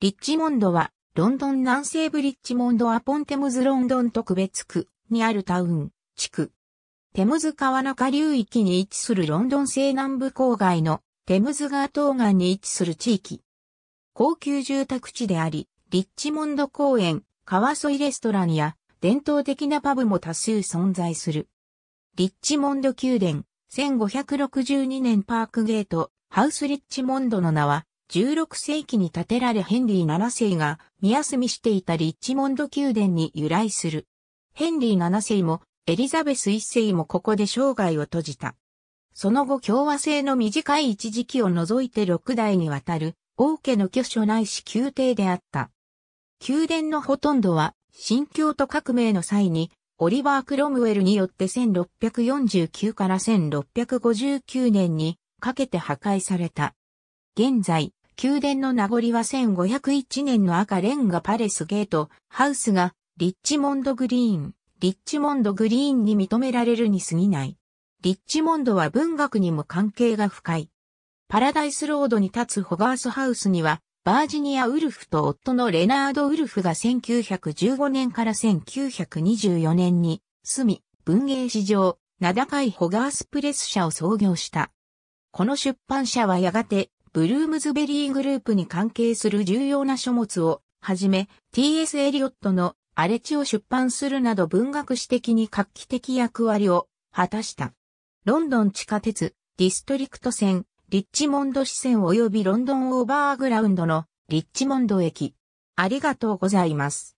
リッチモンドは、ロンドン南西部リッチモンドアポンテムズロンドン特別区にあるタウン、地区。テムズ川中流域に位置するロンドン西南部郊外のテムズ川東岸に位置する地域。高級住宅地であり、リッチモンド公園、川沿いレストランや伝統的なパブも多数存在する。リッチモンド宮殿、1562年パークゲート、ハウスリッチモンドの名は、16世紀に建てられヘンリー7世が見休みしていたリッチモンド宮殿に由来する。ヘンリー7世もエリザベス1世もここで生涯を閉じた。その後共和制の短い一時期を除いて6代にわたる王家の巨所ないし宮廷であった。宮殿のほとんどは新教都革命の際にオリバー・クロムウェルによって1649から1659年にかけて破壊された。現在、宮殿の名残は1501年の赤レンガパレスゲート、ハウスが、リッチモンドグリーン、リッチモンドグリーンに認められるに過ぎない。リッチモンドは文学にも関係が深い。パラダイスロードに立つホガースハウスには、バージニア・ウルフと夫のレナード・ウルフが1915年から1924年に、住み、文芸史上、名高いホガースプレス社を創業した。この出版社はやがてブルームズベリーグループに関係する重要な書物を、はじめ、T.S. エリオットの荒れ地を出版するなど文学史的に画期的役割を果たした。ロンドン地下鉄、ディストリクト線、リッチモンド支線及びロンドンオーバーグラウンドのリッチモンド駅。ありがとうございます。